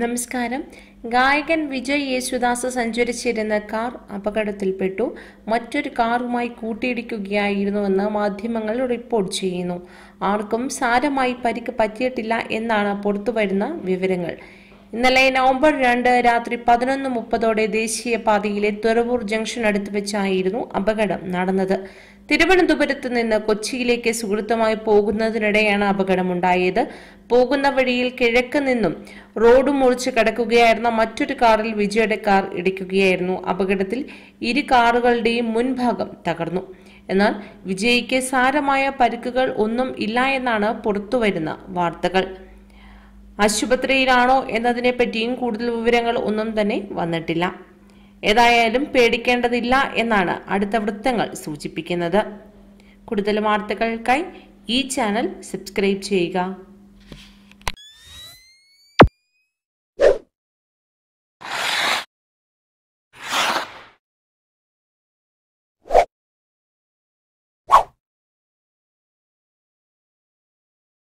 നമസ്കാരം ഗായകൻ വിജയ് യേശുദാസ് സഞ്ചരിച്ചിരുന്ന കാർ അപകടത്തിൽപ്പെട്ടു മറ്റൊരു കാറുമായി കൂട്ടിയിടിക്കുകയായിരുന്നുവെന്ന് മാധ്യമങ്ങൾ റിപ്പോർട്ട് ചെയ്യുന്നു ആർക്കും സാരമായി പരിക്ക് പറ്റിയിട്ടില്ല എന്നാണ് പുറത്തുവരുന്ന വിവരങ്ങൾ ഇന്നലെ നവംബർ രണ്ട് രാത്രി പതിനൊന്ന് മുപ്പതോടെ ദേശീയപാതയിലെ തുറവൂർ ജംഗ്ഷൻ അടുത്ത് വെച്ചായിരുന്നു അപകടം നടന്നത് തിരുവനന്തപുരത്ത് നിന്ന് കൊച്ചിയിലേക്ക് സുഹൃത്തുമായി പോകുന്നതിനിടെയാണ് അപകടമുണ്ടായത് പോകുന്ന വഴിയിൽ കിഴക്ക് നിന്നും റോഡ് മുറിച്ച് കടക്കുകയായിരുന്ന മറ്റൊരു കാറിൽ വിജയുടെ കാർ ഇടിക്കുകയായിരുന്നു അപകടത്തിൽ ഇരു കാറുകളുടെയും മുൻഭാഗം തകർന്നു എന്നാൽ വിജയിക്ക് സാരമായ പരിക്കുകൾ ഒന്നും ഇല്ല എന്നാണ് പുറത്തുവരുന്ന വാർത്തകൾ ആശുപത്രിയിലാണോ പറ്റിയും കൂടുതൽ വിവരങ്ങൾ ഒന്നും തന്നെ വന്നിട്ടില്ല ഏതായാലും പേടിക്കേണ്ടതില്ല എന്നാണ് അടുത്ത വൃത്തങ്ങൾ സൂചിപ്പിക്കുന്നത് കൂടുതൽ വാർത്തകൾക്കായി ഈ ചാനൽ സബ്സ്ക്രൈബ് ചെയ്യുക